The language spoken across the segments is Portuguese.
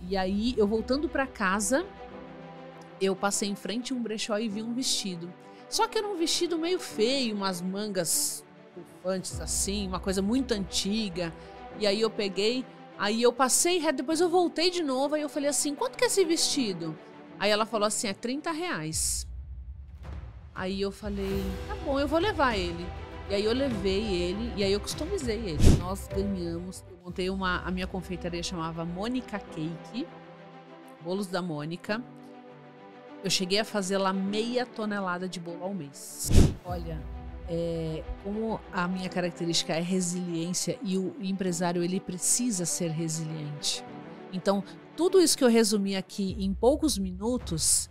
E, aí, eu voltando para casa, eu passei em frente a um brechó e vi um vestido. Só que era um vestido meio feio, umas mangas tufantes assim, uma coisa muito antiga. E aí eu peguei, aí eu passei, depois eu voltei de novo, aí eu falei assim, quanto que é esse vestido? Aí ela falou assim, é 30 reais. Aí eu falei, tá bom, eu vou levar ele. E aí eu levei ele e aí eu customizei ele. Nós ganhamos Montei uma. A minha confeitaria chamava Mônica Cake, bolos da Mônica. Eu cheguei a fazer lá meia tonelada de bolo ao mês. Olha, é, como a minha característica é resiliência e o empresário ele precisa ser resiliente. Então, tudo isso que eu resumi aqui em poucos minutos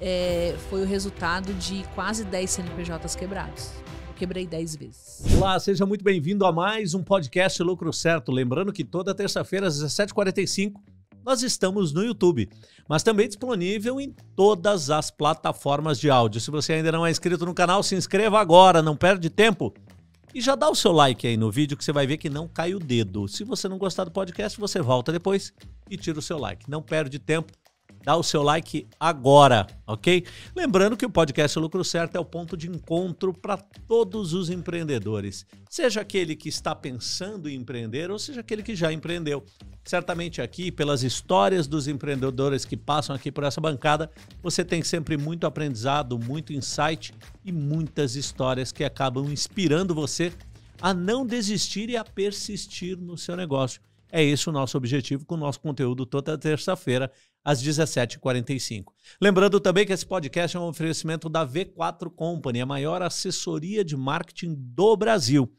é, foi o resultado de quase 10 CNPJs quebrados quebrei 10 vezes. Olá, seja muito bem-vindo a mais um podcast Lucro Certo. Lembrando que toda terça-feira, às 17h45, nós estamos no YouTube, mas também disponível em todas as plataformas de áudio. Se você ainda não é inscrito no canal, se inscreva agora, não perde tempo. E já dá o seu like aí no vídeo que você vai ver que não cai o dedo. Se você não gostar do podcast, você volta depois e tira o seu like. Não perde tempo. Dá o seu like agora, ok? Lembrando que o podcast Lucro Certo é o ponto de encontro para todos os empreendedores, seja aquele que está pensando em empreender ou seja aquele que já empreendeu. Certamente aqui, pelas histórias dos empreendedores que passam aqui por essa bancada, você tem sempre muito aprendizado, muito insight e muitas histórias que acabam inspirando você a não desistir e a persistir no seu negócio. É esse o nosso objetivo com o nosso conteúdo toda terça-feira às 17h45. Lembrando também que esse podcast é um oferecimento da V4 Company, a maior assessoria de marketing do Brasil.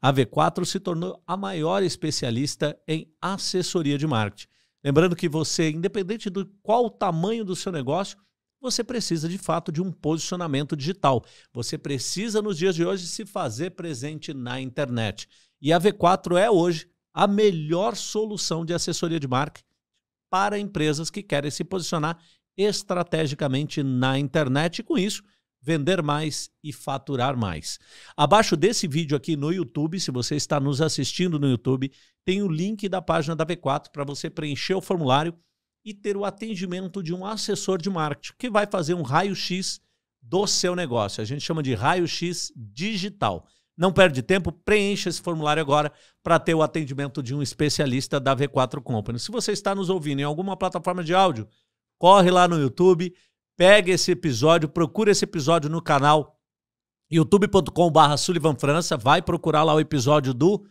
A V4 se tornou a maior especialista em assessoria de marketing. Lembrando que você, independente do qual o tamanho do seu negócio, você precisa de fato de um posicionamento digital. Você precisa, nos dias de hoje, se fazer presente na internet. E a V4 é hoje a melhor solução de assessoria de marketing para empresas que querem se posicionar estrategicamente na internet e, com isso, vender mais e faturar mais. Abaixo desse vídeo aqui no YouTube, se você está nos assistindo no YouTube, tem o link da página da V4 para você preencher o formulário e ter o atendimento de um assessor de marketing que vai fazer um raio-x do seu negócio. A gente chama de raio-x digital. Não perde tempo, preencha esse formulário agora para ter o atendimento de um especialista da V4 Company. Se você está nos ouvindo em alguma plataforma de áudio, corre lá no YouTube, pega esse episódio, procura esse episódio no canal youtube.com/barra Sullivan França, vai procurar lá o episódio do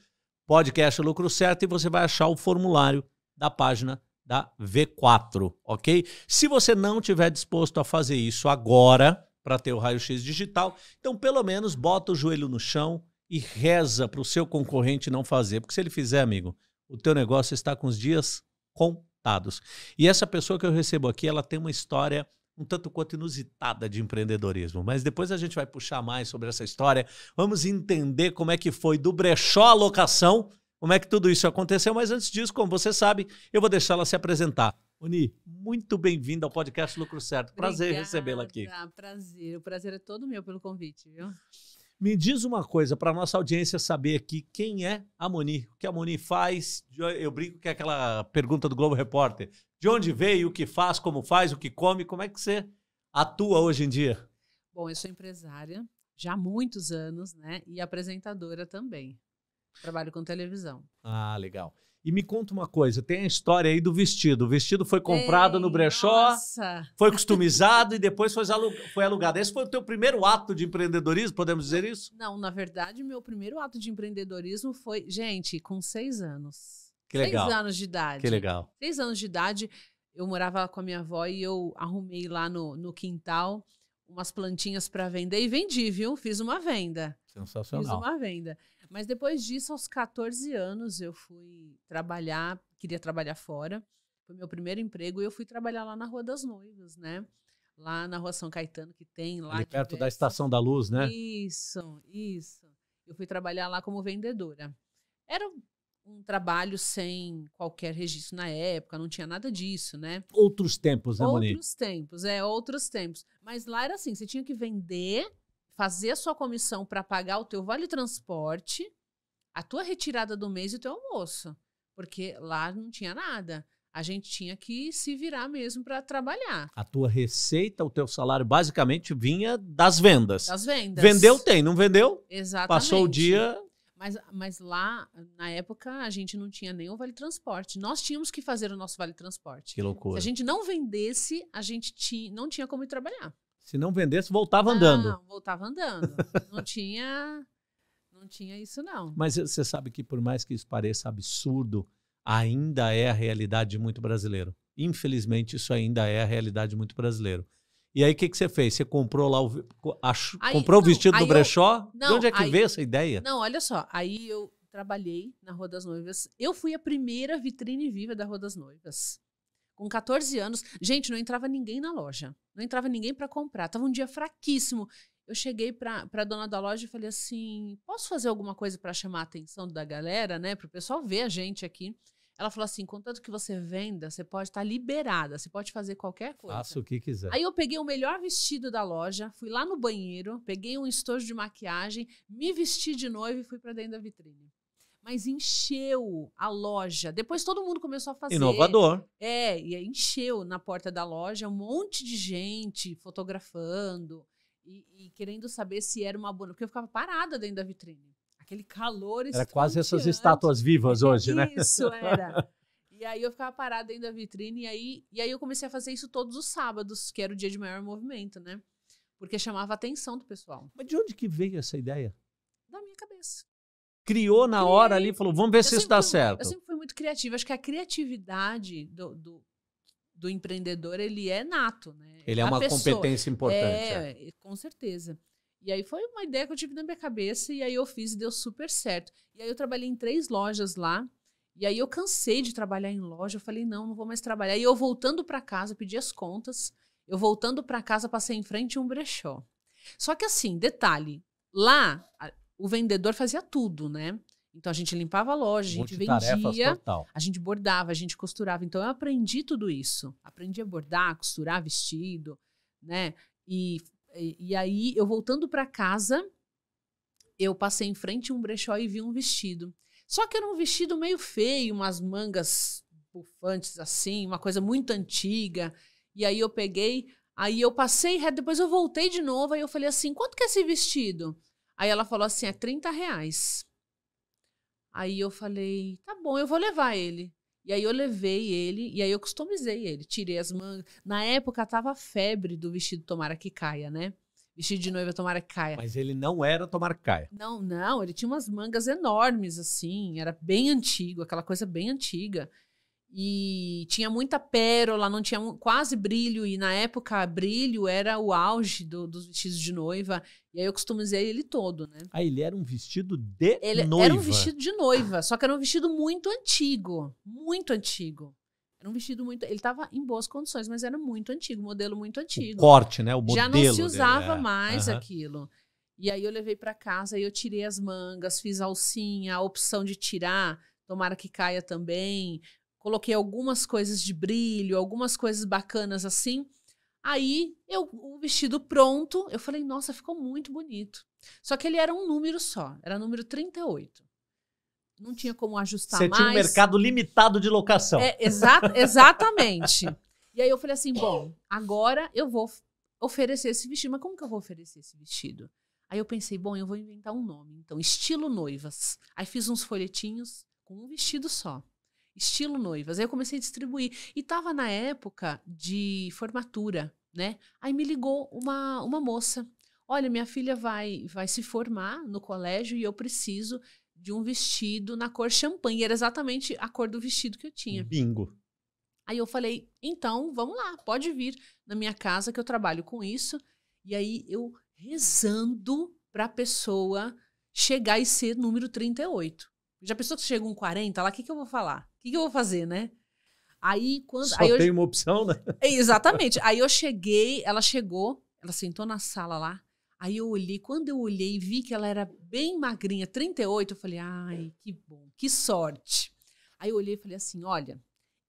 podcast Lucro Certo e você vai achar o formulário da página da V4, ok? Se você não tiver disposto a fazer isso agora, para ter o raio-x digital. Então, pelo menos, bota o joelho no chão e reza para o seu concorrente não fazer. Porque se ele fizer, amigo, o teu negócio está com os dias contados. E essa pessoa que eu recebo aqui, ela tem uma história um tanto quanto inusitada de empreendedorismo. Mas depois a gente vai puxar mais sobre essa história. Vamos entender como é que foi do brechó à locação, como é que tudo isso aconteceu. Mas antes disso, como você sabe, eu vou deixá-la se apresentar. Uni, muito bem-vinda ao podcast Lucro Certo. Prazer recebê-la aqui. Prazer, o prazer é todo meu pelo convite, viu? Me diz uma coisa para nossa audiência saber aqui quem é a Moni, o que a Moni faz. Eu brinco que é aquela pergunta do Globo Repórter: de onde veio, o que faz, como faz, o que come, como é que você atua hoje em dia? Bom, eu sou empresária já há muitos anos, né? E apresentadora também. Trabalho com televisão. Ah, legal. E me conta uma coisa, tem a história aí do vestido. O vestido foi comprado Ei, no brechó, nossa. foi customizado e depois foi, alug foi alugado. Esse foi o teu primeiro ato de empreendedorismo, podemos dizer isso? Não, na verdade, meu primeiro ato de empreendedorismo foi, gente, com seis anos. Que legal. Seis anos de idade. Que legal. Seis anos de idade, eu morava com a minha avó e eu arrumei lá no, no quintal umas plantinhas para vender e vendi, viu? Fiz uma venda. Sensacional. Fiz uma venda. Mas depois disso, aos 14 anos, eu fui trabalhar, queria trabalhar fora. Foi meu primeiro emprego e eu fui trabalhar lá na Rua das Noivas, né? Lá na Rua São Caetano, que tem lá. Ali perto da Estação da Luz, né? Isso, isso. Eu fui trabalhar lá como vendedora. Era um trabalho sem qualquer registro na época, não tinha nada disso, né? Outros tempos, né, Monique? Outros tempos, é, outros tempos. Mas lá era assim, você tinha que vender fazer a sua comissão para pagar o teu vale transporte, a tua retirada do mês e o teu almoço, porque lá não tinha nada. A gente tinha que se virar mesmo para trabalhar. A tua receita, o teu salário, basicamente vinha das vendas. Das vendas. Vendeu, tem, não vendeu? Exatamente. Passou o dia. Mas, mas lá, na época, a gente não tinha nem o vale transporte. Nós tínhamos que fazer o nosso vale transporte. Que loucura. Se a gente não vendesse, a gente tinha, não tinha como ir trabalhar. Se não vendesse, voltava não, andando. Não, ah, voltava andando. não tinha não tinha isso não. Mas você sabe que por mais que isso pareça absurdo, ainda é a realidade de muito brasileiro. Infelizmente, isso ainda é a realidade de muito brasileiro. E aí, o que, que você fez? Você comprou lá o. aí, comprou não, o então, vestido do brechó? Eu, não, de onde é que aí, veio essa ideia? Não, olha só. Aí eu trabalhei na Rua das Noivas. Eu fui a primeira vitrine viva da Rua das Noivas com 14 anos. Gente, não entrava ninguém na loja. Não entrava ninguém para comprar. Tava um dia fraquíssimo. Eu cheguei para a dona da loja e falei assim: posso fazer alguma coisa para chamar a atenção da galera, né? Para o pessoal ver a gente aqui. Ela falou assim: contanto que você venda, você pode estar tá liberada, você pode fazer qualquer coisa. Faça o que quiser. Aí eu peguei o melhor vestido da loja, fui lá no banheiro, peguei um estojo de maquiagem, me vesti de noiva e fui para dentro da vitrine mas encheu a loja. Depois todo mundo começou a fazer. Inovador. É, e encheu na porta da loja um monte de gente fotografando e, e querendo saber se era uma boa. Porque eu ficava parada dentro da vitrine. Aquele calor Era quase essas estátuas vivas é, hoje, isso, né? Isso, era. E aí eu ficava parada dentro da vitrine e aí, e aí eu comecei a fazer isso todos os sábados, que era o dia de maior movimento, né? Porque chamava a atenção do pessoal. Mas de onde que veio essa ideia? Da minha cabeça criou na hora ali e falou, vamos ver eu se isso dá fui, certo. Eu sempre fui muito criativa. Acho que a criatividade do, do, do empreendedor, ele é nato, né? Ele é a uma pessoa. competência importante. É, é, é, com certeza. E aí foi uma ideia que eu tive na minha cabeça e aí eu fiz e deu super certo. E aí eu trabalhei em três lojas lá. E aí eu cansei de trabalhar em loja, eu falei não, não vou mais trabalhar. E eu voltando para casa, pedi as contas. Eu voltando para casa passei em frente a um brechó. Só que assim, detalhe, lá o vendedor fazia tudo, né? Então a gente limpava a loja, a gente vendia, a gente bordava, a gente costurava. Então eu aprendi tudo isso. Aprendi a bordar, costurar vestido, né? E, e, e aí eu voltando para casa, eu passei em frente a um brechó e vi um vestido. Só que era um vestido meio feio, umas mangas bufantes assim, uma coisa muito antiga. E aí eu peguei, aí eu passei reto, depois eu voltei de novo, aí eu falei assim: "Quanto que é esse vestido?" Aí ela falou assim: é 30 reais. Aí eu falei: tá bom, eu vou levar ele. E aí eu levei ele e aí eu customizei ele. Tirei as mangas. Na época tava febre do vestido Tomara que caia, né? Vestido de noiva Tomara que caia. Mas ele não era Tomara que caia. Não, não. Ele tinha umas mangas enormes, assim. Era bem antigo, aquela coisa bem antiga. E tinha muita pérola, não tinha um, quase brilho. E na época, brilho era o auge do, dos vestidos de noiva. E aí eu customizei ele todo, né? Ah, ele era um vestido de ele noiva? Era um vestido de noiva, só que era um vestido muito antigo. Muito antigo. Era um vestido muito... Ele estava em boas condições, mas era muito antigo, modelo muito antigo. O corte, né? O modelo Já não se usava dele, é. mais uhum. aquilo. E aí eu levei para casa e eu tirei as mangas, fiz alcinha, a opção de tirar... Tomara que caia também coloquei algumas coisas de brilho, algumas coisas bacanas assim. Aí eu o vestido pronto, eu falei, nossa, ficou muito bonito. Só que ele era um número só, era número 38. Não tinha como ajustar Você mais. Você tinha um mercado limitado de locação. É, exa exatamente. e aí eu falei assim, bom, agora eu vou oferecer esse vestido, mas como que eu vou oferecer esse vestido? Aí eu pensei, bom, eu vou inventar um nome, então, estilo noivas. Aí fiz uns folhetinhos com um vestido só estilo noivas. Aí eu comecei a distribuir. E tava na época de formatura, né? Aí me ligou uma, uma moça. Olha, minha filha vai, vai se formar no colégio e eu preciso de um vestido na cor champanhe. Era exatamente a cor do vestido que eu tinha. Bingo. Aí eu falei, então, vamos lá, pode vir na minha casa que eu trabalho com isso. E aí eu rezando para a pessoa chegar e ser número 38. Já pensou que chega um 40 lá, o que, que eu vou falar? O que, que eu vou fazer, né? Aí quando. Só aí tem eu, uma opção, né? É, exatamente. Aí eu cheguei, ela chegou, ela sentou na sala lá. Aí eu olhei, quando eu olhei e vi que ela era bem magrinha, 38, eu falei, ai, que bom, que sorte. Aí eu olhei e falei assim: olha,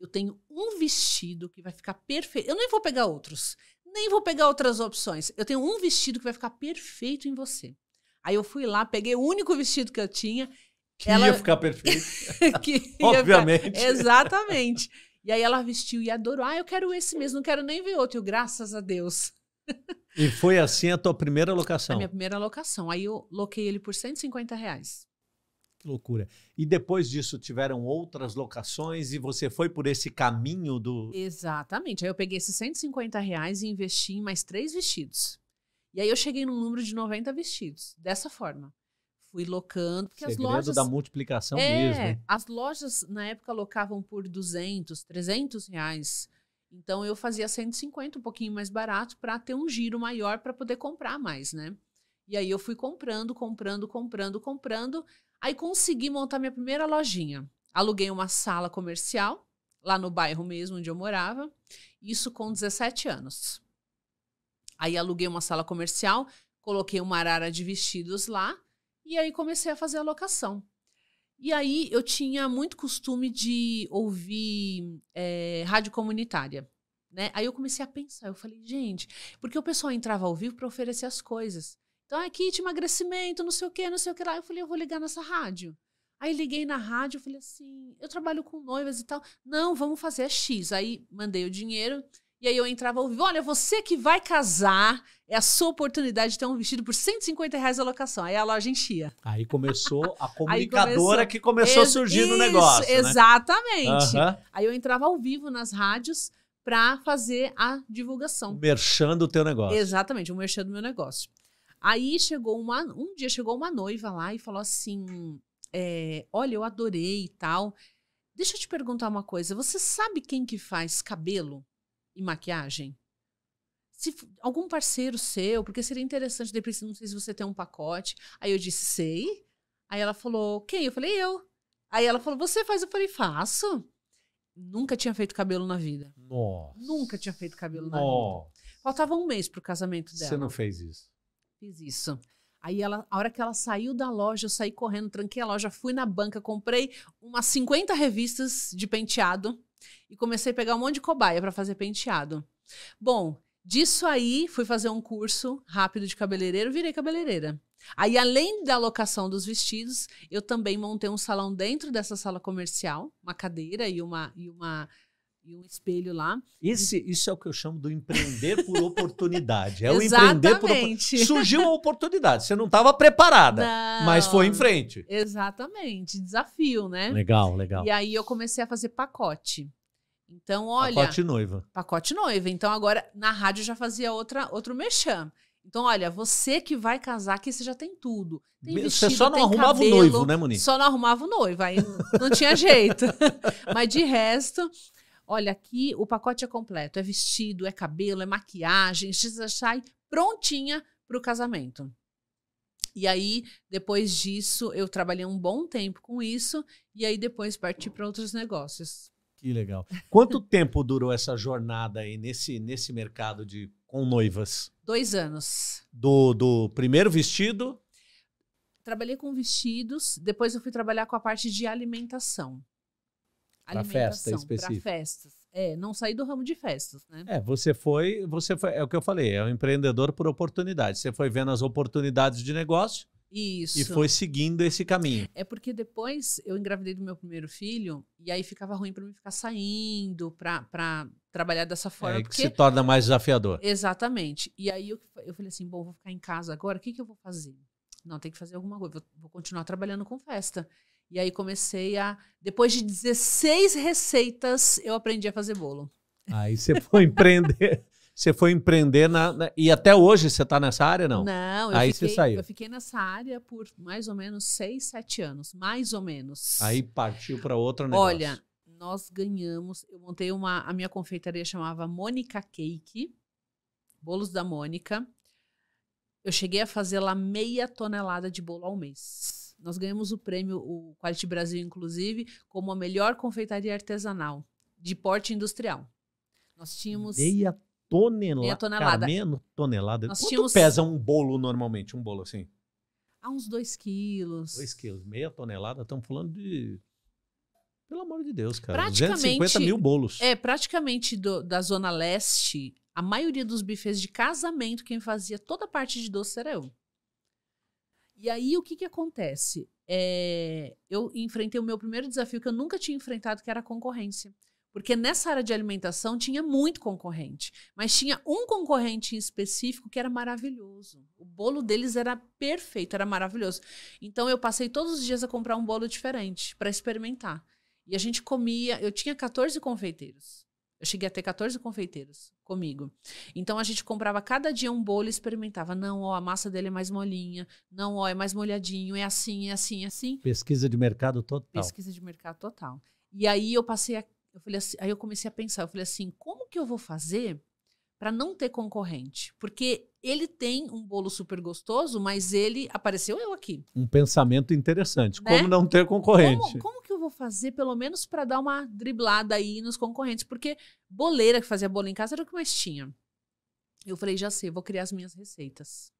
eu tenho um vestido que vai ficar perfeito. Eu nem vou pegar outros, nem vou pegar outras opções. Eu tenho um vestido que vai ficar perfeito em você. Aí eu fui lá, peguei o único vestido que eu tinha que ela... ia ficar perfeita. que Obviamente. Ficar... Exatamente. E aí ela vestiu e adorou. Ah, eu quero esse mesmo, não quero nem ver outro. Eu, graças a Deus. e foi assim a tua primeira locação? A minha primeira locação. Aí eu loquei ele por 150 reais. Que loucura. E depois disso tiveram outras locações e você foi por esse caminho do. Exatamente. Aí eu peguei esses 150 reais e investi em mais três vestidos. E aí eu cheguei num número de 90 vestidos, dessa forma fui locando. Porque Segredo as lojas, da multiplicação é, mesmo. As lojas, na época, locavam por 200, 300 reais. Então, eu fazia 150, um pouquinho mais barato, para ter um giro maior para poder comprar mais, né? E aí, eu fui comprando, comprando, comprando, comprando. Aí, consegui montar minha primeira lojinha. Aluguei uma sala comercial, lá no bairro mesmo onde eu morava. Isso com 17 anos. Aí, aluguei uma sala comercial, coloquei uma arara de vestidos lá e aí comecei a fazer a locação E aí eu tinha muito costume de ouvir é, rádio comunitária. Né? Aí eu comecei a pensar, eu falei, gente, porque o pessoal entrava ao vivo para oferecer as coisas. Então, é kit, emagrecimento, não sei o que, não sei o que lá. Eu falei, eu vou ligar nessa rádio. Aí liguei na rádio, falei assim, eu trabalho com noivas e tal. Não, vamos fazer a X. Aí mandei o dinheiro e aí eu entrava ao vivo, olha, você que vai casar, é a sua oportunidade de ter um vestido por 150 reais a locação. Aí a loja enchia. Aí começou a comunicadora começou, que começou a surgir isso, no negócio. Né? Exatamente. Né? Uhum. Aí eu entrava ao vivo nas rádios para fazer a divulgação. Merchando o teu negócio. Exatamente, o merchan do meu negócio. Aí chegou uma. Um dia chegou uma noiva lá e falou assim: é, Olha, eu adorei e tal. Deixa eu te perguntar uma coisa. Você sabe quem que faz cabelo? e maquiagem? Se algum parceiro seu, porque seria interessante, depois, não sei se você tem um pacote. Aí eu disse, sei. Aí ela falou, quem? Eu falei, eu. Aí ela falou, você faz? Eu falei, faço. Nunca tinha feito cabelo na vida. Nossa. Nunca tinha feito cabelo Nossa. na vida. Faltava um mês pro casamento dela. Você não fez isso? Fiz isso. Aí ela, a hora que ela saiu da loja, eu saí correndo, tranquei a loja, fui na banca, comprei umas 50 revistas de penteado e comecei a pegar um monte de cobaia para fazer penteado. Bom, disso aí fui fazer um curso rápido de cabeleireiro, virei cabeleireira. Aí, além da locação dos vestidos, eu também montei um salão dentro dessa sala comercial, uma cadeira e uma, e uma e um espelho lá. Esse, isso é o que eu chamo do empreender por oportunidade. É o empreender por oportunidade. Surgiu uma oportunidade, você não estava preparada, não. mas foi em frente. Exatamente, desafio, né? Legal, legal. E aí eu comecei a fazer pacote. Então, olha. Pacote noiva. Pacote noiva. Então, agora, na rádio já fazia outra, outro mexam. Então, olha, você que vai casar, que você já tem tudo. Tem vestido, você só não arrumava cabelo, o noivo, né, Monique? Só não arrumava o noivo, aí não tinha jeito. Mas de resto, olha, aqui o pacote é completo: é vestido, é cabelo, é maquiagem, você sai prontinha para o casamento. E aí, depois disso, eu trabalhei um bom tempo com isso, e aí depois parti para outros negócios. Que legal. Quanto tempo durou essa jornada aí nesse, nesse mercado de com noivas? Dois anos. Do, do primeiro vestido? Trabalhei com vestidos, depois eu fui trabalhar com a parte de alimentação. Para festa específica. Para festas. É, não saí do ramo de festas, né? É, você foi, você foi, é o que eu falei, é um empreendedor por oportunidade. Você foi vendo as oportunidades de negócio, isso. E foi seguindo esse caminho. É porque depois eu engravidei do meu primeiro filho e aí ficava ruim para mim ficar saindo, para trabalhar dessa forma. É, porque... que se torna mais desafiador. Exatamente. E aí eu, eu falei assim, bom, vou ficar em casa agora, o que, que eu vou fazer? Não, tem que fazer alguma coisa, vou, vou continuar trabalhando com festa. E aí comecei a... Depois de 16 receitas, eu aprendi a fazer bolo. Aí você foi empreender você foi empreender na, na, e até hoje você está nessa área, não? Não, eu, Aí fiquei, você saiu. eu fiquei nessa área por mais ou menos seis, sete anos, mais ou menos. Aí partiu para outro negócio. Olha, nós ganhamos, eu montei uma, a minha confeitaria chamava Mônica Cake, bolos da Mônica. Eu cheguei a fazer lá meia tonelada de bolo ao mês. Nós ganhamos o prêmio, o Quality Brasil, inclusive, como a melhor confeitaria artesanal de porte industrial. Nós tínhamos. Meia tonelada. Meia tonelada. Cara, meia tonelada. Nós Quanto tínhamos... pesa um bolo normalmente? Um bolo assim? Há ah, uns 2 quilos. 2 quilos. Meia tonelada, estamos falando de. Pelo amor de Deus, cara. Praticamente, 250 mil bolos. É, praticamente do, da Zona Leste, a maioria dos bufês de casamento, quem fazia toda a parte de doce era eu. E aí, o que que acontece? É, eu enfrentei o meu primeiro desafio que eu nunca tinha enfrentado, que era a concorrência. Porque nessa área de alimentação tinha muito concorrente, mas tinha um concorrente em específico que era maravilhoso. O bolo deles era perfeito, era maravilhoso. Então eu passei todos os dias a comprar um bolo diferente para experimentar. E a gente comia, eu tinha 14 confeiteiros. Eu cheguei a ter 14 confeiteiros comigo. Então a gente comprava cada dia um bolo e experimentava. Não, ó, a massa dele é mais molinha. Não, ó, é mais molhadinho. É assim, é assim, é assim. Pesquisa de mercado total. Pesquisa de mercado total. E aí eu passei a eu falei assim, aí eu comecei a pensar, eu falei assim, como que eu vou fazer para não ter concorrente? Porque ele tem um bolo super gostoso, mas ele apareceu eu aqui. Um pensamento interessante, né? como não ter concorrente? Como, como, que eu vou fazer pelo menos para dar uma driblada aí nos concorrentes? Porque boleira que fazia bolo em casa era o que mais tinha. Eu falei, já sei, vou criar as minhas receitas.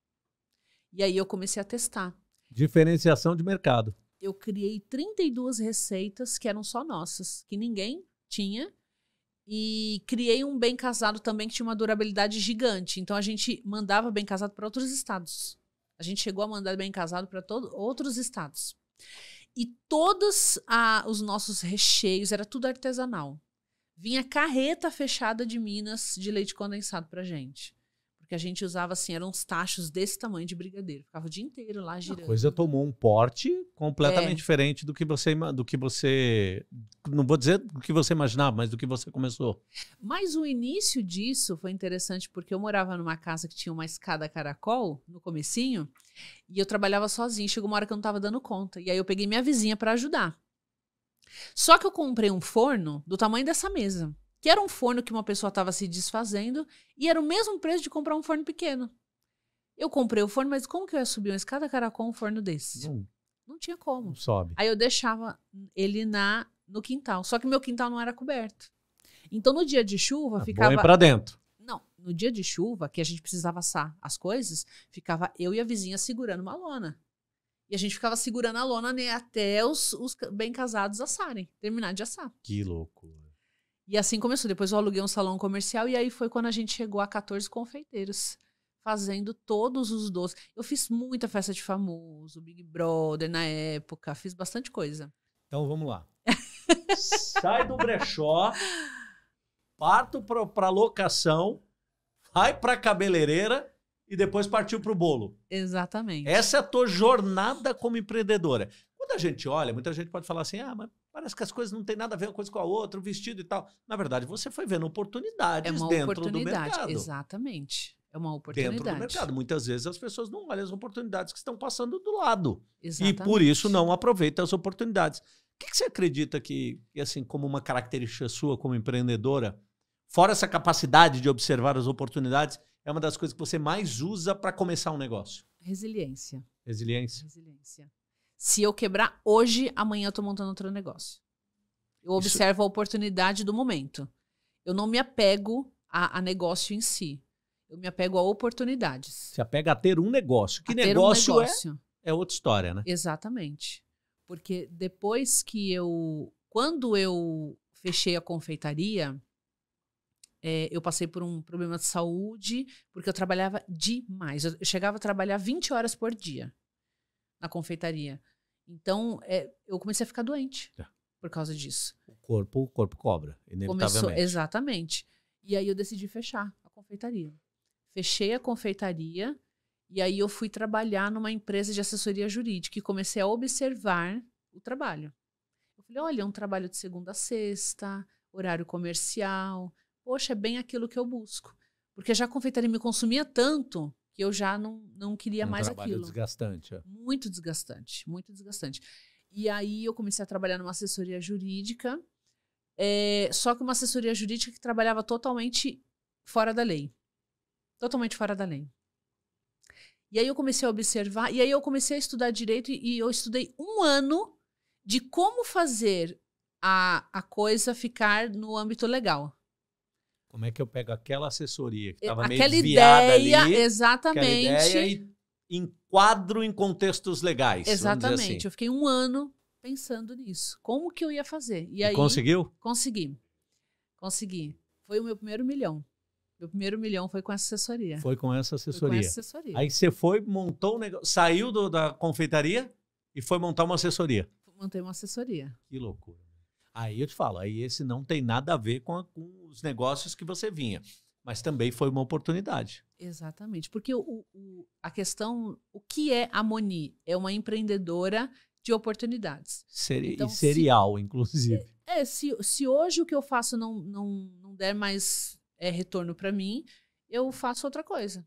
E aí eu comecei a testar. Diferenciação de mercado eu criei 32 receitas que eram só nossas, que ninguém tinha. E criei um bem casado também que tinha uma durabilidade gigante. Então a gente mandava bem casado para outros estados. A gente chegou a mandar bem casado para todos outros estados. E todos a, os nossos recheios era tudo artesanal. Vinha carreta fechada de Minas de leite condensado pra gente. Porque a gente usava assim, eram uns tachos desse tamanho de brigadeiro. Ficava o dia inteiro lá girando. A coisa tomou um porte completamente é. diferente do que você do que você não vou dizer do que você imaginava, mas do que você começou. Mas o início disso foi interessante porque eu morava numa casa que tinha uma escada caracol no comecinho, e eu trabalhava sozinha, chegou uma hora que eu não estava dando conta. E aí eu peguei minha vizinha para ajudar. Só que eu comprei um forno do tamanho dessa mesa que era um forno que uma pessoa estava se desfazendo e era o mesmo preço de comprar um forno pequeno. Eu comprei o forno, mas como que eu ia subir uma escada caracol um forno desse? Hum. Não tinha como. Não sobe. Aí eu deixava ele na no quintal, só que meu quintal não era coberto. Então no dia de chuva a ah, ficava é para dentro. Não, no dia de chuva que a gente precisava assar as coisas, ficava eu e a vizinha segurando uma lona. E a gente ficava segurando a lona né, até os, os bem casados assarem, terminar de assar. Que loucura. E assim começou. Depois eu aluguei um salão comercial e aí foi quando a gente chegou a 14 confeiteiros, fazendo todos os doces. Eu fiz muita festa de famoso, Big Brother na época, fiz bastante coisa. Então vamos lá. Sai do brechó, parto pra, pra locação, vai pra cabeleireira e depois partiu pro bolo. Exatamente. Essa é a tua jornada como empreendedora. Quando a gente olha, muita gente pode falar assim: ah, mas parece que as coisas não têm nada a ver uma coisa com a outra, o vestido e tal. Na verdade, você foi vendo oportunidades é dentro oportunidade, do mercado. Exatamente. É uma oportunidade. Dentro do mercado. Muitas vezes as pessoas não olham as oportunidades que estão passando do lado. Exatamente. E por isso não aproveitam as oportunidades. O que, que você acredita que, assim, como uma característica sua como empreendedora, fora essa capacidade de observar as oportunidades, é uma das coisas que você mais usa para começar um negócio? Resiliência. Resiliência. Resiliência. Se eu quebrar hoje, amanhã eu tô montando outro negócio. Eu observo Isso... a oportunidade do momento. Eu não me apego a, a, negócio em si. Eu me apego a oportunidades. Se apega a ter um negócio. Que negócio, um negócio, É, é outra história, né? Exatamente. Porque depois que eu. Quando eu fechei a confeitaria, é, eu passei por um problema de saúde, porque eu trabalhava demais. Eu chegava a trabalhar 20 horas por dia na confeitaria. Então, é, eu comecei a ficar doente é. por causa disso. O corpo, o corpo cobra, inevitavelmente. Começou, exatamente. E aí eu decidi fechar a confeitaria. Fechei a confeitaria e aí eu fui trabalhar numa empresa de assessoria jurídica e comecei a observar o trabalho. Eu falei, olha, é um trabalho de segunda a sexta, horário comercial. Poxa, é bem aquilo que eu busco. Porque já a confeitaria me consumia tanto que eu já não, não queria um mais aquilo. desgastante. É. Muito desgastante, muito desgastante. E aí eu comecei a trabalhar numa assessoria jurídica, é, só que uma assessoria jurídica que trabalhava totalmente fora da lei. Totalmente fora da lei. E aí eu comecei a observar, e aí eu comecei a estudar direito, e, e eu estudei um ano de como fazer a, a coisa ficar no âmbito legal. Como é que eu pego aquela assessoria que estava meio desviada ideia, ali? Exatamente. Aquela ideia e enquadro em contextos legais. Assim. Exatamente. Assim. Eu fiquei um ano pensando nisso. Como que eu ia fazer? E, e aí, conseguiu? Consegui. Consegui. Foi o meu primeiro milhão. Meu primeiro milhão foi com essa assessoria. Foi com essa assessoria. Foi com essa assessoria. Aí você foi, montou o negócio, saiu do, da confeitaria e foi montar uma assessoria. Montei uma assessoria. Que loucura. Aí eu te falo, aí esse não tem nada a ver com, a, com os negócios que você vinha. Mas também foi uma oportunidade. Exatamente. Porque o, o, a questão, o que é a Moni? É uma empreendedora de oportunidades. Seri então, e serial, se, inclusive. É, é, se, se hoje o que eu faço não, não, não der mais é, retorno para mim, eu faço outra coisa.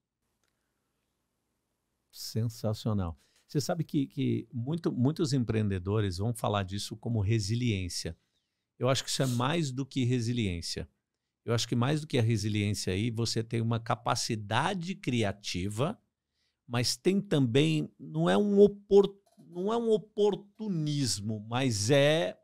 Sensacional. Você sabe que, que muito, muitos empreendedores vão falar disso como resiliência. Eu acho que isso é mais do que resiliência. Eu acho que mais do que a resiliência aí, você tem uma capacidade criativa, mas tem também, não é um, opor, não é um oportunismo, mas é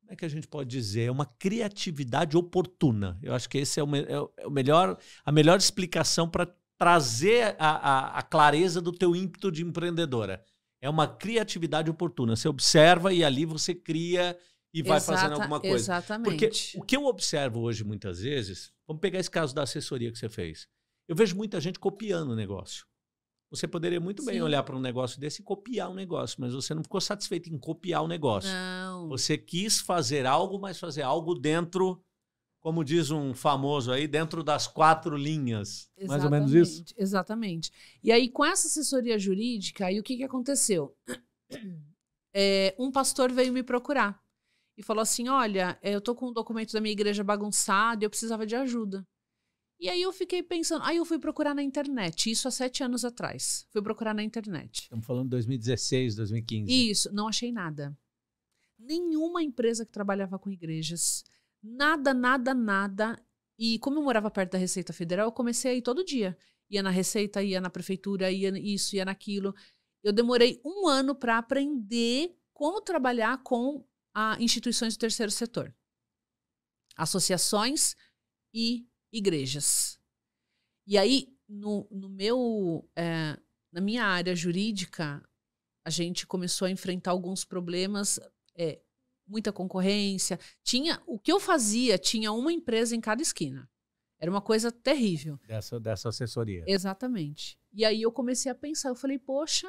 como é que a gente pode dizer? É uma criatividade oportuna. Eu acho que esse é o, é, é o melhor, a melhor explicação para trazer a, a, a, clareza do teu ímpeto de empreendedora. É uma criatividade oportuna. Você observa e ali você cria e vai Exata, fazendo alguma coisa. Exatamente. Porque o que eu observo hoje muitas vezes, vamos pegar esse caso da assessoria que você fez. Eu vejo muita gente copiando o negócio. Você poderia muito bem Sim. olhar para um negócio desse e copiar o um negócio, mas você não ficou satisfeito em copiar o um negócio. Não. Você quis fazer algo, mas fazer algo dentro, como diz um famoso aí, dentro das quatro linhas. Exatamente, Mais ou menos isso? Exatamente. E aí, com essa assessoria jurídica, aí o que, que aconteceu? É, um pastor veio me procurar e falou assim: Olha, eh, eu tô com um documento da minha igreja bagunçado e eu precisava de ajuda. E aí eu fiquei pensando, aí eu fui procurar na internet, isso há sete anos atrás. Fui procurar na internet. Estamos falando de 2016, 2015. Isso, não achei nada. Nenhuma empresa que trabalhava com igrejas. Nada, nada, nada. E como eu morava perto da Receita Federal, eu comecei a ir todo dia. Ia na Receita, ia na Prefeitura, ia isso, ia naquilo. Eu demorei um ano para aprender como trabalhar com a instituições do terceiro setor, associações e igrejas. E aí, no, no meu, é, na minha área jurídica, a gente começou a enfrentar alguns problemas, é, muita concorrência. Tinha o que eu fazia, tinha uma empresa em cada esquina. Era uma coisa terrível. Dessa, dessa assessoria. Exatamente. E aí eu comecei a pensar, eu falei, poxa,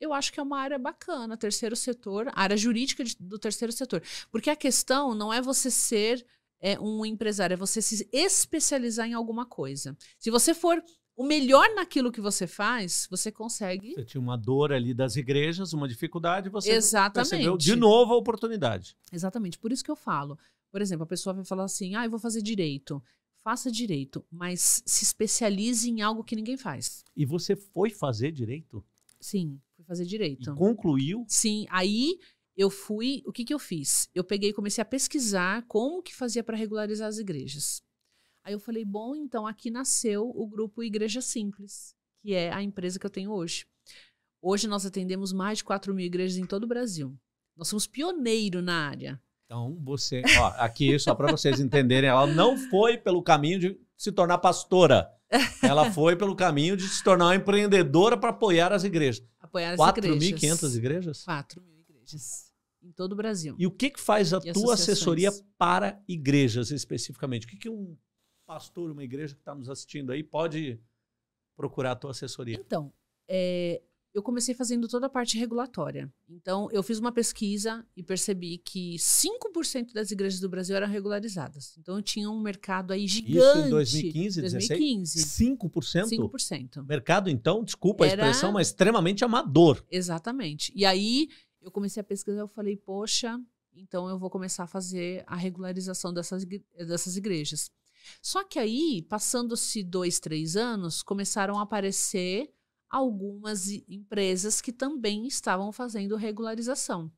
eu acho que é uma área bacana, terceiro setor, área jurídica de, do terceiro setor. Porque a questão não é você ser é, um empresário, é você se especializar em alguma coisa. Se você for o melhor naquilo que você faz, você consegue. Você tinha uma dor ali das igrejas, uma dificuldade, você Exatamente. percebeu de novo a oportunidade. Exatamente, por isso que eu falo. Por exemplo, a pessoa vai falar assim: ah, eu vou fazer direito. Faça direito, mas se especialize em algo que ninguém faz. E você foi fazer direito? Sim fazer direito. E concluiu? Sim, aí eu fui, o que que eu fiz? Eu peguei e comecei a pesquisar como que fazia para regularizar as igrejas. Aí eu falei, bom, então aqui nasceu o grupo Igreja Simples, que é a empresa que eu tenho hoje. Hoje nós atendemos mais de 4 mil igrejas em todo o Brasil. Nós somos pioneiro na área. Então, você, ó, aqui só para vocês entenderem, ela não foi pelo caminho de se tornar pastora. Ela foi pelo caminho de se tornar uma empreendedora para apoiar as igrejas. Apoiar as 4. igrejas. 4.500 igrejas? 4.000 mil igrejas. Em todo o Brasil. E o que, que faz a e tua assessoria para igrejas especificamente? O que, que um pastor, uma igreja que está nos assistindo aí pode procurar a tua assessoria? Então, é, eu comecei fazendo toda a parte regulatória. Então, eu fiz uma pesquisa e percebi que 5% das igrejas do Brasil eram regularizadas. Então, eu tinha um mercado aí gigante. Isso em 2015, 2015. 16? 5%? 5%. Mercado, então, desculpa a Era... expressão, mas extremamente amador. Exatamente. E aí, eu comecei a pesquisar, eu falei, poxa, então eu vou começar a fazer a regularização dessas, dessas igrejas. Só que aí, passando-se dois, três anos, começaram a aparecer algumas empresas que também estavam fazendo regularização.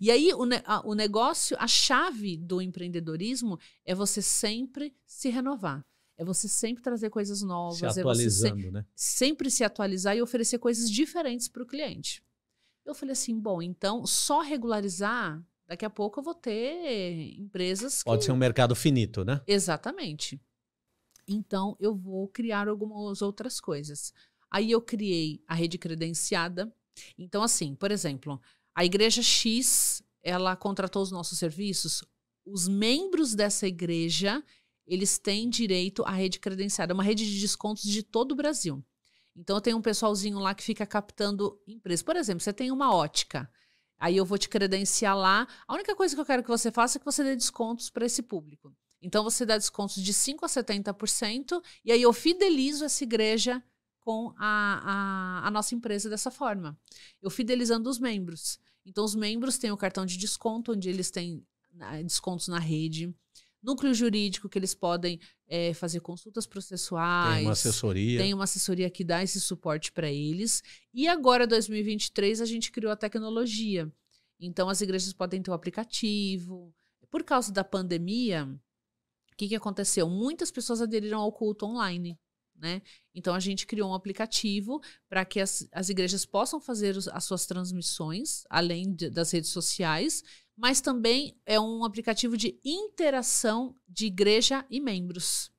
E aí, o, ne a, o negócio, a chave do empreendedorismo é você sempre se renovar. É você sempre trazer coisas novas. Se é atualizando, é se né? Sempre se atualizar e oferecer coisas diferentes para o cliente. Eu falei assim, bom, então só regularizar, daqui a pouco eu vou ter empresas que... Pode ser um mercado finito, né? Exatamente. Então, eu vou criar algumas outras coisas. Aí eu criei a rede credenciada. Então, assim, por exemplo, a igreja X, ela contratou os nossos serviços. Os membros dessa igreja, eles têm direito à rede credenciada, é uma rede de descontos de todo o Brasil. Então, eu tenho um pessoalzinho lá que fica captando empresas. Por exemplo, você tem uma ótica. Aí eu vou te credenciar lá. A única coisa que eu quero que você faça é que você dê descontos para esse público. Então você dá descontos de 5 a 70% e aí eu fidelizo essa igreja com a, a, a nossa empresa dessa forma. Eu fidelizando os membros. Então, os membros têm o cartão de desconto, onde eles têm né, descontos na rede núcleo jurídico que eles podem é, fazer consultas processuais. Tem uma assessoria. Tem uma assessoria que dá esse suporte para eles. E agora, 2023, a gente criou a tecnologia. Então, as igrejas podem ter o um aplicativo. Por causa da pandemia, o que, que aconteceu? Muitas pessoas aderiram ao culto online. Né? Então a gente criou um aplicativo para que as, as igrejas possam fazer os, as suas transmissões, além de, das redes sociais, mas também é um aplicativo de interação de igreja e membros.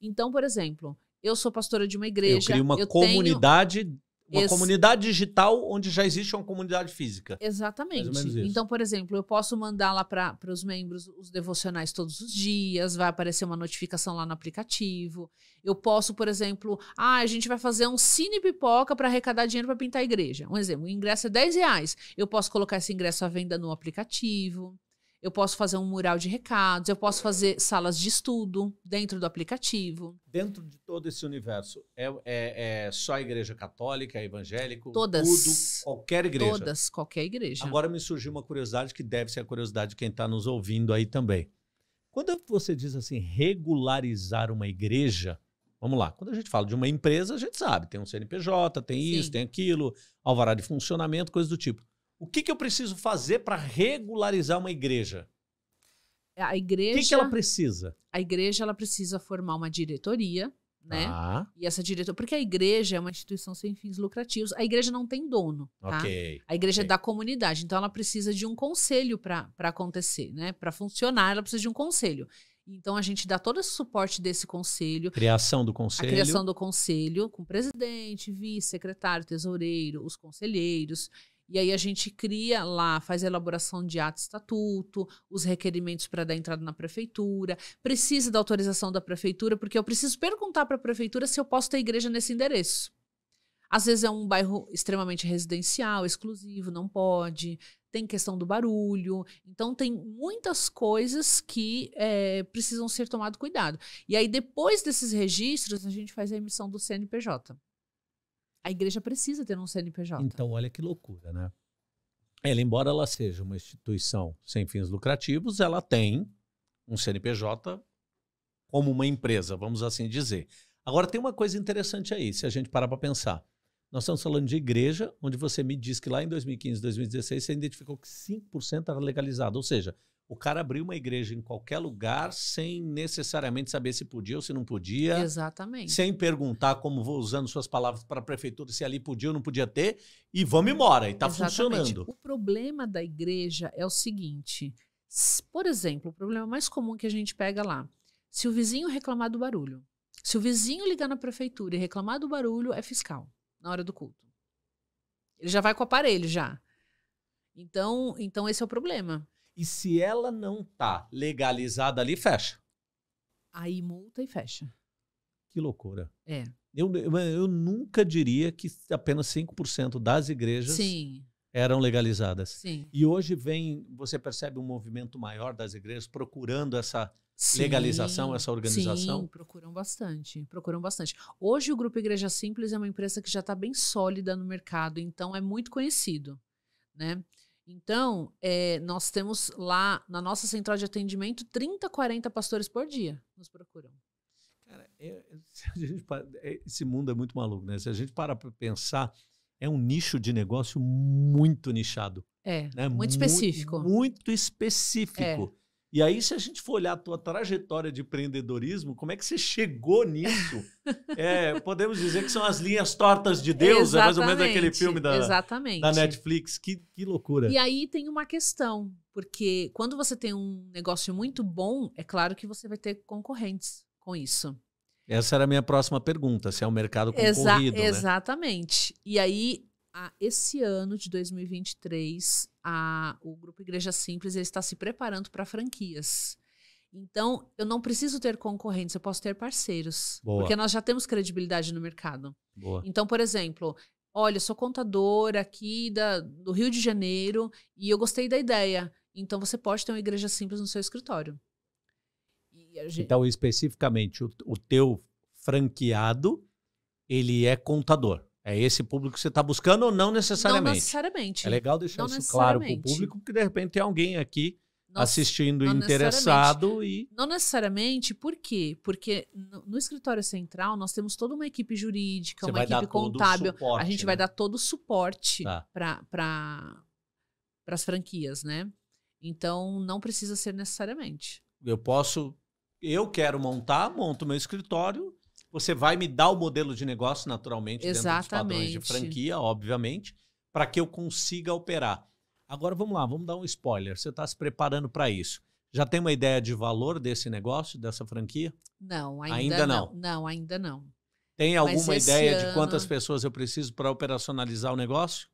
Então, por exemplo, eu sou pastora de uma igreja. Eu crio uma eu comunidade tenho, uma comunidade digital onde já existe uma comunidade física. Exatamente. Então, por exemplo, eu posso mandar lá para os membros os devocionais todos os dias, vai aparecer uma notificação lá no aplicativo. Eu posso, por exemplo, ah, a gente vai fazer um cine pipoca para arrecadar dinheiro para pintar a igreja. Um exemplo, o ingresso é 10 reais. Eu posso colocar esse ingresso à venda no aplicativo eu posso fazer um mural de recados, eu posso fazer salas de estudo dentro do aplicativo. Dentro de todo esse universo, é, é, é só a igreja católica, evangélico? Todas. Tudo, qualquer igreja? Todas, qualquer igreja. Agora me surgiu uma curiosidade que deve ser a curiosidade de quem está nos ouvindo aí também. Quando você diz assim, regularizar uma igreja, vamos lá, quando a gente fala de uma empresa, a gente sabe, tem um CNPJ, tem Sim. isso, tem aquilo, alvará de funcionamento, coisas do tipo. O que, que eu preciso fazer para regularizar uma igreja? A igreja. O que, que ela precisa? A igreja ela precisa formar uma diretoria, né? Ah. E essa diretoria. Porque a igreja é uma instituição sem fins lucrativos. A igreja não tem dono. Tá? Okay. A igreja okay. é da comunidade. Então ela precisa de um conselho para acontecer, né? Para funcionar, ela precisa de um conselho. Então a gente dá todo esse suporte desse conselho. Criação do conselho. A criação do conselho, com presidente, vice, secretário, tesoureiro, os conselheiros. E aí a gente cria lá, faz a elaboração de ato estatuto, os requerimentos para dar entrada na prefeitura, precisa da autorização da prefeitura, porque eu preciso perguntar para a prefeitura se eu posso ter igreja nesse endereço. Às vezes é um bairro extremamente residencial, exclusivo, não pode. Tem questão do barulho. Então, tem muitas coisas que é, precisam ser tomado cuidado. E aí, depois desses registros, a gente faz a emissão do CNPJ a igreja precisa ter um CNPJ. Então, olha que loucura, né? Ela, embora ela seja uma instituição sem fins lucrativos, ela tem um CNPJ como uma empresa, vamos assim dizer. Agora, tem uma coisa interessante aí, se a gente parar para pensar. Nós estamos falando de igreja, onde você me diz que lá em 2015, 2016, você identificou que 5% era legalizado. Ou seja, o cara abrir uma igreja em qualquer lugar sem necessariamente saber se podia ou se não podia. Exatamente. Sem perguntar, como vou usando suas palavras para a prefeitura, se ali podia ou não podia ter, e vamos embora, e está funcionando. O problema da igreja é o seguinte: por exemplo, o problema mais comum que a gente pega lá, se o vizinho reclamar do barulho, se o vizinho ligar na prefeitura e reclamar do barulho, é fiscal na hora do culto. Ele já vai com o aparelho já. Então, então esse é o problema. E se ela não tá legalizada ali, fecha. Aí multa e fecha. Que loucura. É. Eu, eu, eu nunca diria que apenas 5% das igrejas Sim. eram legalizadas. Sim. E hoje vem, você percebe um movimento maior das igrejas procurando essa Sim, legalização, essa organização? Sim, procuram bastante, procuram bastante. Hoje o Grupo Igreja Simples é uma empresa que já está bem sólida no mercado, então é muito conhecido, né? Então, é, nós temos lá na nossa central de atendimento 30, 40 pastores por dia nos procuram. Cara, é, é, para, é, esse mundo é muito maluco, né? Se a gente para para pensar, é um nicho de negócio muito nichado. É, né? muito específico. Muito, muito específico. E aí, se a gente for olhar a tua trajetória de empreendedorismo, como é que você chegou nisso? é, podemos dizer que são as linhas tortas de Deus, exatamente, é mais ou menos aquele filme da, exatamente. da Netflix. Que, que loucura. E aí tem uma questão, porque quando você tem um negócio muito bom, é claro que você vai ter concorrentes com isso. Essa era a minha próxima pergunta, se é um mercado concorrido, Exa né? Exatamente. E aí a, esse ano de 2023, a, o Grupo Igreja Simples está se preparando para franquias. Então, eu não preciso ter concorrentes, eu posso ter parceiros. Boa. Porque nós já temos credibilidade no mercado. Boa. Então, por exemplo, olha, sou contadora aqui da, do Rio de Janeiro e eu gostei da ideia. Então, você pode ter uma igreja simples no seu escritório. Gente... Então, especificamente, o, o teu franqueado, ele é contador. É esse público que você está buscando ou não necessariamente? Não necessariamente. É legal deixar não isso claro para o público, porque de repente tem alguém aqui não, assistindo não interessado e. Não necessariamente, por quê? Porque no, no, escritório central nós temos toda uma equipe jurídica, Você uma equipe contábil. Suporte, a gente né? vai dar todo o suporte tá. para pra, as franquias, né? Então não precisa ser necessariamente. Eu posso. Eu quero montar, monto meu escritório você vai me dar o modelo de negócio, naturalmente, Exatamente. dentro dos padrões de franquia, obviamente, para que eu consiga operar. Agora vamos lá, vamos dar um spoiler. Você está se preparando para isso. Já tem uma ideia de valor desse negócio, dessa franquia? Não, ainda, ainda não. não. Não, ainda não. Tem alguma ideia ano... de quantas pessoas eu preciso para operacionalizar o negócio?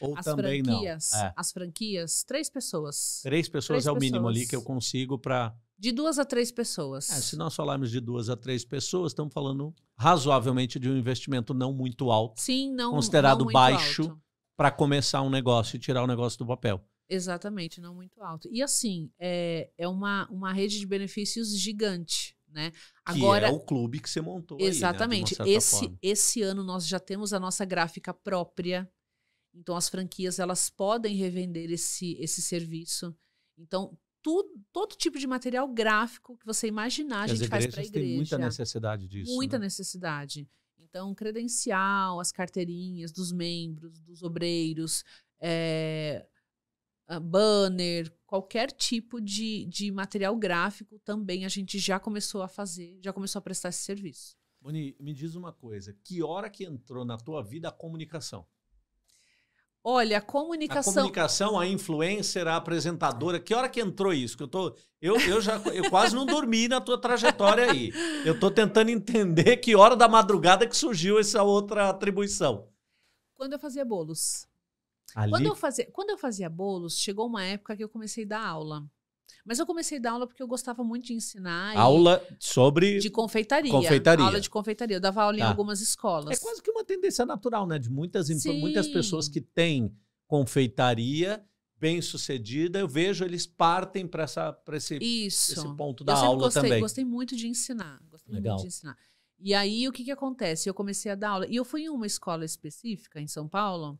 Ou as também franquias, não? É. As franquias, três pessoas. Três pessoas três é o mínimo ali que eu consigo para de duas a três pessoas. É, se nós falarmos de duas a três pessoas, estamos falando razoavelmente de um investimento não muito alto. Sim, não Considerado não baixo para começar um negócio e tirar o negócio do papel. Exatamente, não muito alto. E assim, é, é uma, uma rede de benefícios gigante. Né? Agora, que é o clube que você montou. Exatamente. Aí, né? esse, esse ano nós já temos a nossa gráfica própria. Então as franquias elas podem revender esse, esse serviço. Então todo tipo de material gráfico que você imaginar, a gente faz para a igreja. Tem muita necessidade disso. Muita né? necessidade. Então, credencial, as carteirinhas dos membros, dos obreiros, é, banner, qualquer tipo de, de material gráfico também a gente já começou a fazer, já começou a prestar esse serviço. Boni, me diz uma coisa: que hora que entrou na tua vida a comunicação? Olha, a comunicação. A comunicação, a influencer, a apresentadora. Que hora que entrou isso? Que eu tô. Eu, eu já eu quase não dormi na tua trajetória aí. Eu tô tentando entender que hora da madrugada que surgiu essa outra atribuição. Quando eu fazia bolos. Ali... Quando, eu fazia, quando eu fazia bolos, chegou uma época que eu comecei a dar aula. Mas eu comecei a dar aula porque eu gostava muito de ensinar. Aula e... sobre. De confeitaria. Confeitaria. Aula de confeitaria. Eu dava aula tá. em ah. algumas escolas. É quase que uma tendência natural, né? De muitas, muitas pessoas que têm confeitaria bem sucedida, eu vejo eles partem para esse, esse ponto da aula gostei, também. Gostei muito de ensinar. Gostei Legal. muito de ensinar. E aí o que, que acontece? Eu comecei a dar aula. E eu fui em uma escola específica em São Paulo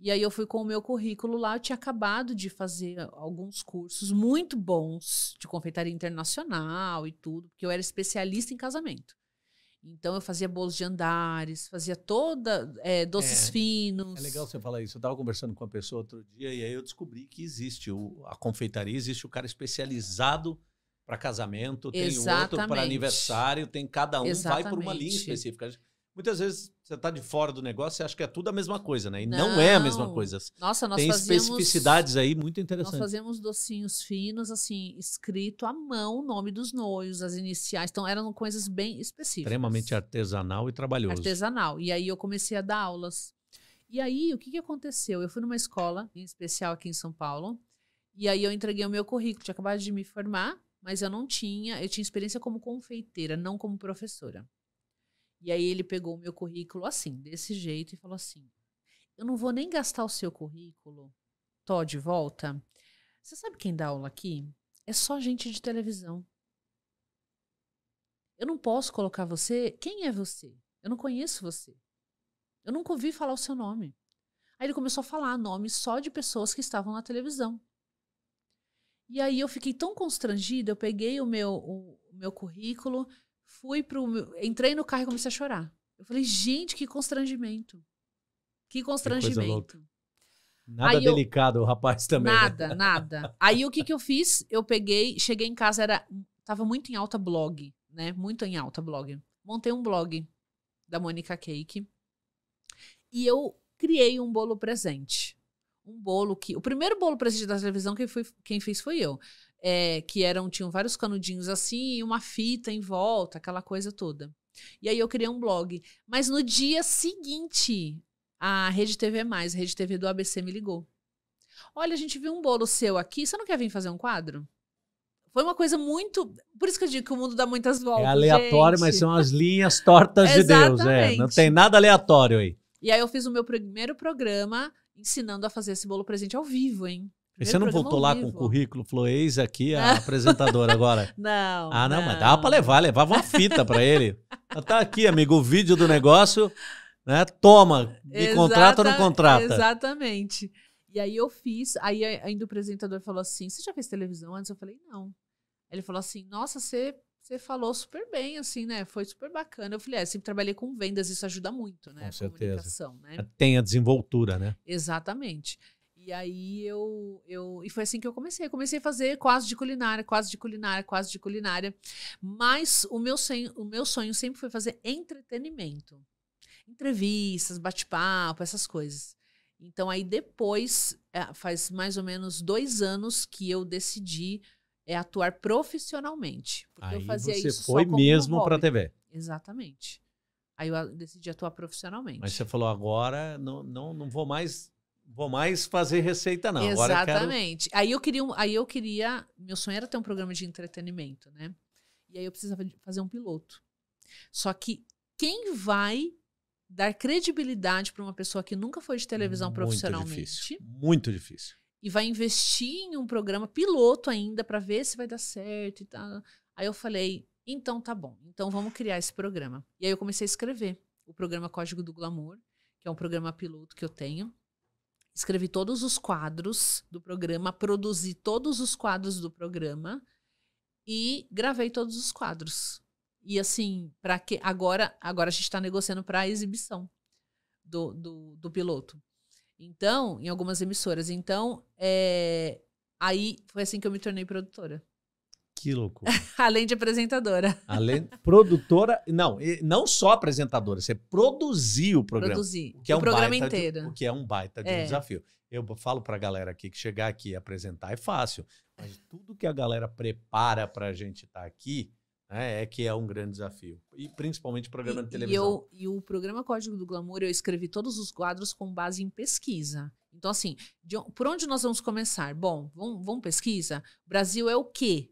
e aí eu fui com o meu currículo lá, eu tinha acabado de fazer alguns cursos muito bons de confeitaria internacional e tudo, porque eu era especialista em casamento. Então eu fazia bolos de andares, fazia toda é, doces é, finos. É legal você falar isso. Eu estava conversando com uma pessoa outro dia e aí eu descobri que existe o, a confeitaria, existe o cara especializado para casamento, tem Exatamente. outro para aniversário, tem cada um Exatamente. vai por uma linha específica. Muitas vezes você está de fora do negócio e acha que é tudo a mesma coisa, né? E não, não é a mesma coisa. Nossa, nós Tem fazíamos, especificidades aí muito interessantes. Nós fazemos docinhos finos, assim, escrito à mão o nome dos noivos, as iniciais. Então, eram coisas bem específicas. Extremamente artesanal e trabalhoso. Artesanal. E aí eu comecei a dar aulas. E aí, o que, que aconteceu? Eu fui numa escola, em especial aqui em São Paulo, e aí eu entreguei o meu currículo. Tinha acabado de me formar, mas eu não tinha. Eu tinha experiência como confeiteira, não como professora. E aí ele pegou o meu currículo assim, desse jeito, e falou assim: Eu não vou nem gastar o seu currículo, tô de volta. Você sabe quem dá aula aqui? É só gente de televisão. Eu não posso colocar você. Quem é você? Eu não conheço você. Eu nunca ouvi falar o seu nome. Aí ele começou a falar nomes só de pessoas que estavam na televisão. E aí eu fiquei tão constrangida, eu peguei o meu, o, o meu currículo, Fui pro. Entrei no carro e comecei a chorar. Eu falei, gente, que constrangimento. Que constrangimento. Que nada Aí delicado, eu... o rapaz também. Né? Nada, né? nada. Aí o que que eu fiz? Eu peguei, cheguei em casa, era. Tava muito em alta blog, né? Muito em alta blog. Montei um blog da Mônica Cake. E eu criei um bolo presente. Um bolo que. O primeiro bolo presente da televisão, que foi, quem fez foi eu é, que eram tinham vários canudinhos assim e uma fita em volta, aquela coisa toda. E aí eu criei um blog. Mas no dia seguinte, a Rede TV Mais, a Rede TV do ABC me ligou. Olha, a gente viu um bolo seu aqui, você não quer vir fazer um quadro? Foi uma coisa muito. Por isso que eu digo que o mundo dá muitas é voltas. É aleatório, gente. mas são as linhas tortas de Deus. É. não tem nada aleatório aí. E aí eu fiz o meu primeiro programa ensinando a fazer esse bolo presente ao vivo, hein? E você não voltou lá vivo. com o currículo, falou, eis aqui a apresentadora agora. Não. Ah, não, não. mas dava para levar, levava uma fita para ele. Tá aqui, amigo, o vídeo do negócio, né? Toma, me Exata, contrata ou não contrata? Exatamente. E aí eu fiz, aí ainda o apresentador falou assim, você já fez televisão antes? Eu falei, não. Ele falou assim, nossa, você, você falou super bem, assim, né? Foi super bacana. Eu falei, é, sempre trabalhei com vendas, isso ajuda muito, né? Com certeza. Né? Tem a desenvoltura, né? Exatamente. Exatamente. E aí eu, eu. E foi assim que eu comecei. Comecei a fazer quase de culinária, quase de culinária, quase de culinária. Mas o meu sonho, o meu sonho sempre foi fazer entretenimento. Entrevistas, bate-papo, essas coisas. Então aí depois, é, faz mais ou menos dois anos que eu decidi é, atuar profissionalmente. Porque aí eu fazia você isso. Você foi mesmo um para a TV. Exatamente. Aí eu decidi atuar profissionalmente. Mas você falou agora, não, não, não vou mais vou mais fazer receita, não. Exatamente. Eu quero... Aí eu queria. Aí eu queria. Meu sonho era ter um programa de entretenimento, né? E aí eu precisava fazer um piloto. Só que quem vai dar credibilidade para uma pessoa que nunca foi de televisão muito profissionalmente? Difícil, muito difícil. E vai investir em um programa piloto ainda para ver se vai dar certo e tal. Aí eu falei, então tá bom, então vamos criar esse programa. E aí eu comecei a escrever o programa Código do Glamour, que é um programa piloto que eu tenho, escrevi todos os quadros do programa, produzi todos os quadros do programa e gravei todos os quadros. E assim, para que agora, agora a gente está negociando para a exibição do, do, do, piloto. Então, em algumas emissoras. Então, é, aí foi assim que eu me tornei produtora. Que Além de apresentadora. Além produtora, não, não só apresentadora, você produziu o programa. Produzi. Que é o um programa inteiro. De, o que é um baita de é. um desafio. Eu falo pra galera aqui que chegar aqui e apresentar é fácil, mas tudo que a galera prepara pra gente estar tá aqui né, é que é um grande desafio. E principalmente programa e, de televisão. E, eu, e o programa Código do Glamour, eu escrevi todos os quadros com base em pesquisa. Então, assim, de, por onde nós vamos começar? Bom, vamos, vamos pesquisa? Brasil é o quê?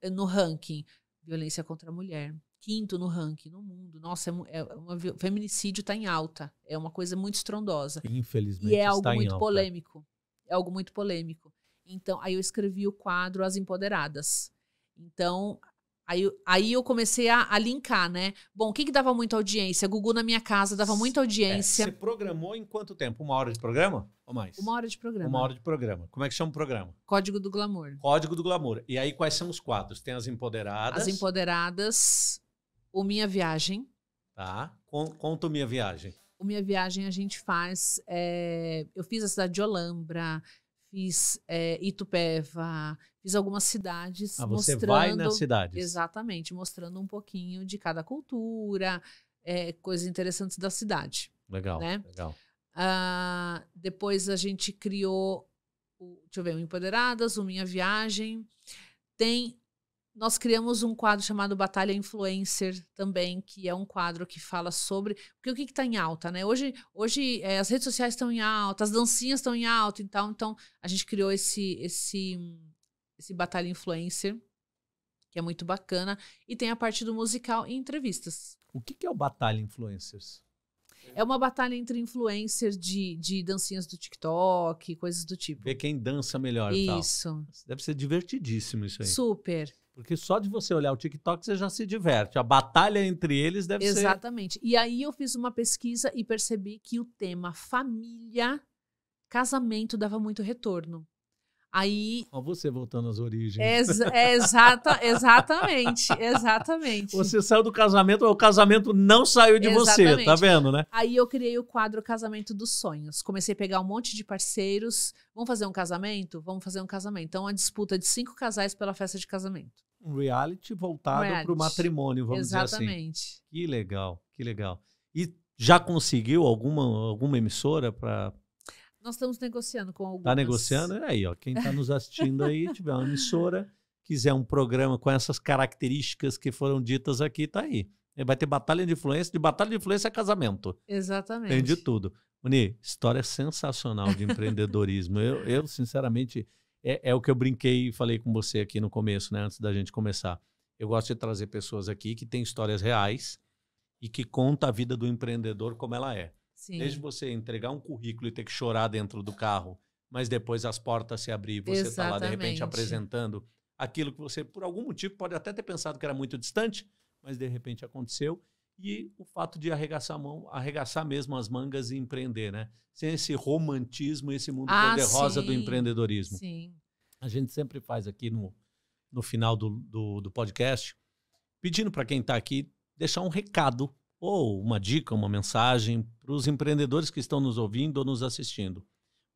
Eh, no ranking, violência contra a mulher. Quinto no ranking no mundo. Nossa, é, é uma, feminicídio está em alta. É uma coisa muito estrondosa. Infelizmente. E é algo muito alta. polêmico. É algo muito polêmico. Então, aí eu escrevi o quadro As Empoderadas. Então, Aí, aí eu comecei a, a linkar, né? Bom, o que, que dava muita audiência? Gugu na minha casa dava muita é, audiência. É, você programou em quanto tempo? Uma hora de programa? Ou mais? Uma hora de programa. Uma hora de programa. Como é que chama o programa? Código do Glamour. Código do Glamour. E aí quais são os quadros? Tem as empoderadas. As empoderadas. O Minha Viagem. Tá. conta o Minha Viagem. O Minha Viagem a gente faz. É... Eu fiz a cidade de Olambra, fiz é, Itupeva, fiz algumas cidades. Ah, você mostrando, vai nas cidades. Exatamente, mostrando um pouquinho de cada cultura, é, coisas interessantes da cidade. Legal, né? legal. Ah, depois a gente criou, o, deixa eu ver, o Empoderadas, o Minha Viagem. Tem nós criamos um quadro chamado Batalha Influencer também, que é um quadro que fala sobre. Porque o que está em alta, né? Hoje, hoje é, as redes sociais estão em alta, as dancinhas estão em alta, então, então a gente criou esse, esse, esse Batalha Influencer, que é muito bacana. E tem a parte do musical e entrevistas. O que, que é o Batalha Influencers? É uma batalha entre influencers de, de dancinhas do TikTok, coisas do tipo. Ver quem dança melhor. Isso. Tal. Deve ser divertidíssimo isso aí. Super. Porque só de você olhar o TikTok você já se diverte. A batalha entre eles deve Exatamente. ser. Exatamente. E aí eu fiz uma pesquisa e percebi que o tema família, casamento dava muito retorno. Aí. Ó, você voltando às origens. Ex exata, exatamente, exatamente. Você saiu do casamento, o casamento não saiu de exatamente. você, tá vendo, né? Aí eu criei o quadro Casamento dos Sonhos. Comecei a pegar um monte de parceiros. Vamos fazer um casamento? Vamos fazer um casamento. Então, uma disputa de cinco casais pela festa de casamento. Um reality voltado para o matrimônio, vamos exatamente. dizer assim. Exatamente. Que legal, que legal. E já conseguiu alguma, alguma emissora para nós estamos negociando com algumas. Está negociando? É aí, ó. Quem está nos assistindo aí, tiver uma emissora, quiser um programa com essas características que foram ditas aqui, está aí. É, vai ter batalha de influência, de batalha de influência é casamento. Exatamente. Tem de tudo. Uni, história sensacional de empreendedorismo. eu, eu, sinceramente, é, é o que eu brinquei e falei com você aqui no começo, né? Antes da gente começar. Eu gosto de trazer pessoas aqui que têm histórias reais e que conta a vida do empreendedor como ela é. Sim. Desde você entregar um currículo e ter que chorar dentro do carro, mas depois as portas se abrir, você está lá de repente apresentando aquilo que você, por algum motivo, pode até ter pensado que era muito distante, mas de repente aconteceu. E o fato de arregaçar a mão, arregaçar mesmo as mangas e empreender, né? Sem esse romantismo, esse mundo ah, rosa do empreendedorismo. Sim. A gente sempre faz aqui no, no final do, do, do podcast, pedindo para quem está aqui deixar um recado ou uma dica, uma mensagem para os empreendedores que estão nos ouvindo ou nos assistindo?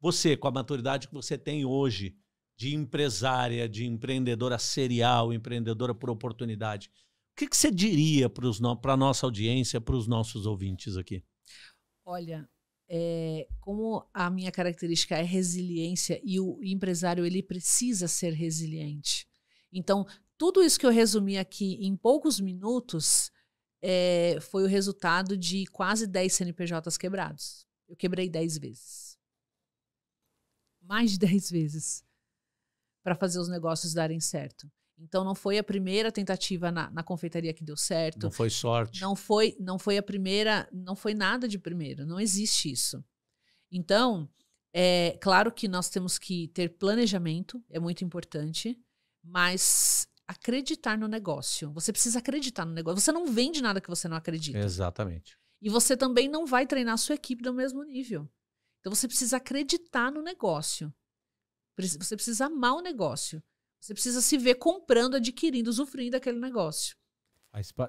Você, com a maturidade que você tem hoje de empresária, de empreendedora serial, empreendedora por oportunidade, o que, que você diria para a nossa audiência, para os nossos ouvintes aqui? Olha, é, como a minha característica é resiliência e o empresário ele precisa ser resiliente. Então, tudo isso que eu resumi aqui em poucos minutos é, foi o resultado de quase 10 CNPJs quebrados. Eu quebrei 10 vezes. Mais de 10 vezes. Para fazer os negócios darem certo. Então não foi a primeira tentativa na, na, confeitaria que deu certo. Não foi sorte. Não foi, não foi a primeira, não foi nada de primeiro. Não existe isso. Então, é claro que nós temos que ter planejamento, é muito importante, mas acreditar no negócio. Você precisa acreditar no negócio. Você não vende nada que você não acredita. Exatamente. E você também não vai treinar a sua equipe do mesmo nível. Então você precisa acreditar no negócio. Você precisa amar o negócio. Você precisa se ver comprando, adquirindo, usufruindo daquele negócio.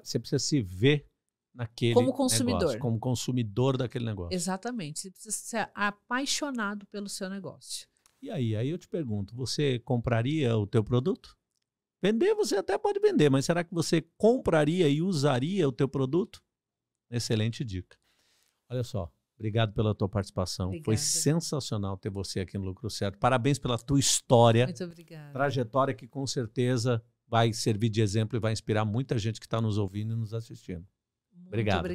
Você precisa se ver naquele como consumidor. Negócio, como consumidor daquele negócio. Exatamente. Você precisa ser apaixonado pelo seu negócio. E aí, aí eu te pergunto, você compraria o teu produto? Vender você até pode vender, mas será que você compraria e usaria o teu produto? Excelente dica. Olha só, obrigado pela tua participação. Obrigada. Foi sensacional ter você aqui no Lucro Certo. Parabéns pela tua história. Muito obrigada. Trajetória que com certeza vai servir de exemplo e vai inspirar muita gente que está nos ouvindo e nos assistindo. Muito obrigada.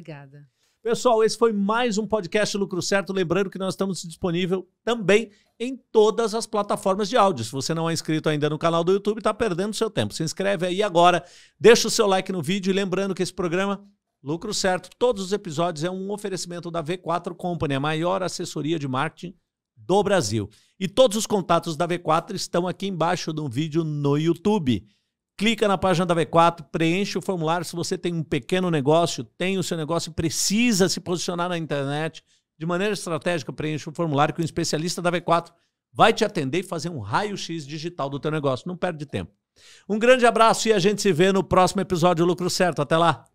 Pessoal, esse foi mais um podcast Lucro Certo. Lembrando que nós estamos disponível também em todas as plataformas de áudio. Se você não é inscrito ainda no canal do YouTube, está perdendo seu tempo. Se inscreve aí agora, deixa o seu like no vídeo e lembrando que esse programa Lucro Certo, todos os episódios é um oferecimento da V4 Company, a maior assessoria de marketing do Brasil. E todos os contatos da V4 estão aqui embaixo do vídeo no YouTube clica na página da V4, preenche o formulário. Se você tem um pequeno negócio, tem o seu negócio e precisa se posicionar na internet, de maneira estratégica, preenche o formulário que um especialista da V4 vai te atender e fazer um raio-x digital do teu negócio. Não perde tempo. Um grande abraço e a gente se vê no próximo episódio do Lucro Certo. Até lá!